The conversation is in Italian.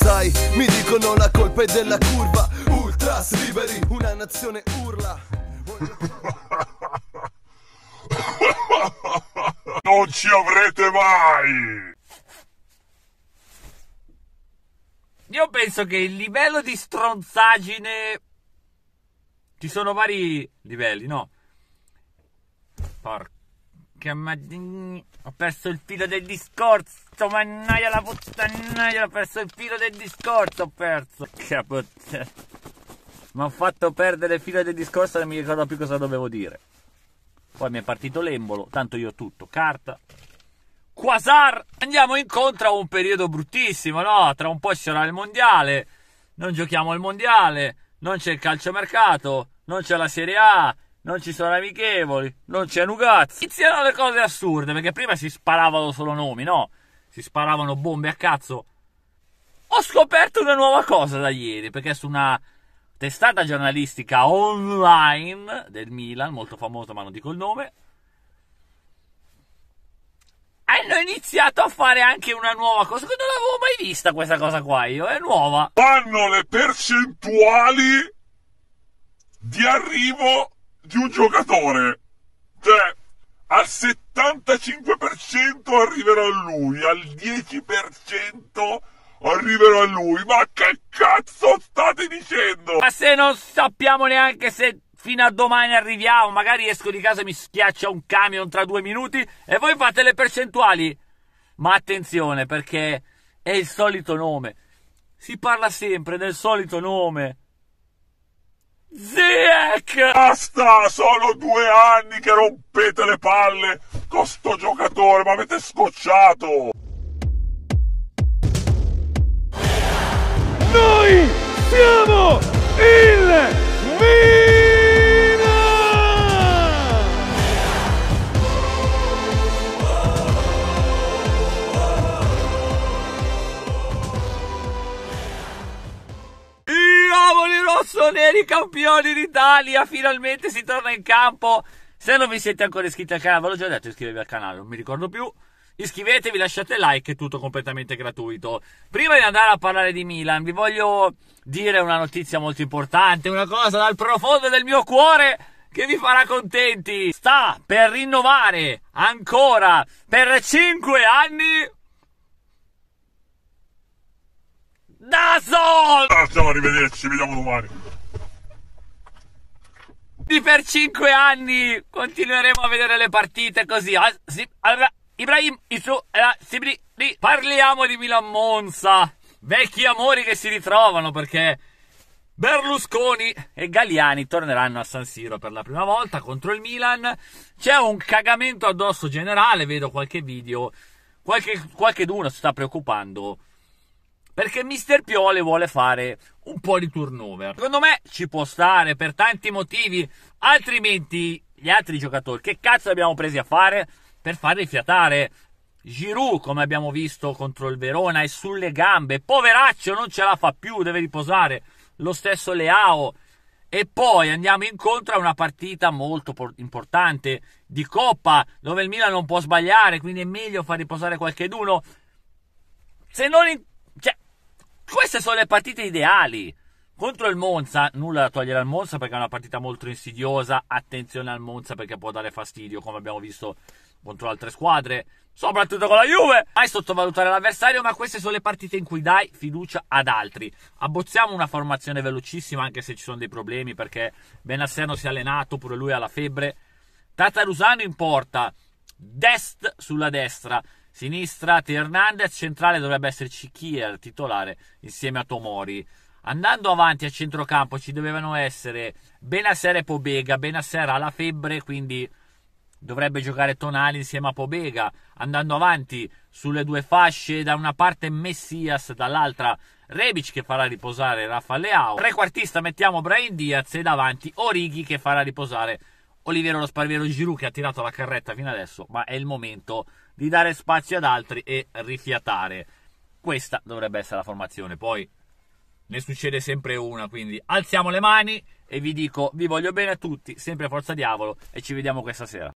Sai, mi dicono la colpa è della curva. Ultras liberi, una nazione urla. non ci avrete mai! Io penso che il livello di stronzaggine. Ci sono vari livelli, no? Porca. Che maddini. Ho perso il filo del discorso. Mannaia la puttanaia. Ho perso il filo del discorso. Ho perso. Che puttana. Mi ho fatto perdere il filo del discorso e non mi ricordo più cosa dovevo dire. Poi mi è partito l'embolo. Tanto io ho tutto. Carta. Quasar. Andiamo incontro a un periodo bruttissimo, no? Tra un po' ci sarà il mondiale. Non giochiamo al mondiale. Non c'è il calciomercato. Non c'è la Serie A non ci sono amichevoli, non c'è Nugazzi. Iniziano le cose assurde, perché prima si sparavano solo nomi, no? Si sparavano bombe a cazzo. Ho scoperto una nuova cosa da ieri, perché su una testata giornalistica online del Milan, molto famosa ma non dico il nome, hanno iniziato a fare anche una nuova cosa che non l'avevo mai vista questa cosa qua io, è nuova. Fanno le percentuali di arrivo di un giocatore. Cioè, al 75% arriverò a lui, al 10% arriverò a lui. Ma che cazzo state dicendo? Ma se non sappiamo neanche se fino a domani arriviamo, magari esco di casa e mi schiaccia un camion tra due minuti e voi fate le percentuali. Ma attenzione perché è il solito nome. Si parla sempre del solito nome. Zech! Basta! Sono due anni che rompete le palle con sto giocatore, ma avete scocciato! rossoneri campioni d'Italia, finalmente si torna in campo. Se non vi siete ancora iscritti al canale, ve l'ho già detto, iscrivetevi al canale, non mi ricordo più. Iscrivetevi, lasciate like, è tutto completamente gratuito. Prima di andare a parlare di Milan, vi voglio dire una notizia molto importante, una cosa dal profondo del mio cuore che vi farà contenti. Sta per rinnovare ancora per 5 anni Da Sol! Ah, ciao, arrivederci, ci vediamo domani. Di per 5 anni continueremo a vedere le partite così. Ah, allora, Ibrahim, Isu, eh, Sibri, parliamo di Milan Monza. Vecchi amori che si ritrovano perché Berlusconi e Galliani torneranno a San Siro per la prima volta contro il Milan. C'è un cagamento addosso generale, vedo qualche video, qualche, qualche d'uno si sta preoccupando perché Mister Pioli vuole fare un po' di turnover. Secondo me ci può stare per tanti motivi, altrimenti gli altri giocatori che cazzo abbiamo presi a fare per farli fiatare? Giroud, come abbiamo visto contro il Verona, è sulle gambe, poveraccio, non ce la fa più, deve riposare. Lo stesso Leao, e poi andiamo incontro a una partita molto importante di Coppa dove il Milan non può sbagliare, quindi è meglio far riposare qualcheduno. Se non queste sono le partite ideali. Contro il Monza, nulla da togliere al Monza perché è una partita molto insidiosa. Attenzione al Monza perché può dare fastidio, come abbiamo visto contro altre squadre, soprattutto con la Juve. Mai sottovalutare l'avversario, ma queste sono le partite in cui dai fiducia ad altri. Abbozziamo una formazione velocissima, anche se ci sono dei problemi, perché Benasserno si è allenato, pure lui ha la febbre. Tatarusano in porta, Dest sulla destra, Sinistra Hernandez, centrale dovrebbe esserci Kier, titolare, insieme a Tomori. Andando avanti a centrocampo ci dovevano essere Benasser e Pobega. Benasser ha la febbre, quindi dovrebbe giocare Tonali insieme a Pobega. Andando avanti sulle due fasce, da una parte Messias, dall'altra Rebic che farà riposare Rafa Leao. Trequartista mettiamo Brian Diaz e davanti Orighi che farà riposare Oliviero lo Sparviero Giroux che ha tirato la carretta fino adesso, ma è il momento di dare spazio ad altri e rifiatare. Questa dovrebbe essere la formazione, poi ne succede sempre una, quindi alziamo le mani e vi dico vi voglio bene a tutti, sempre forza diavolo e ci vediamo questa sera.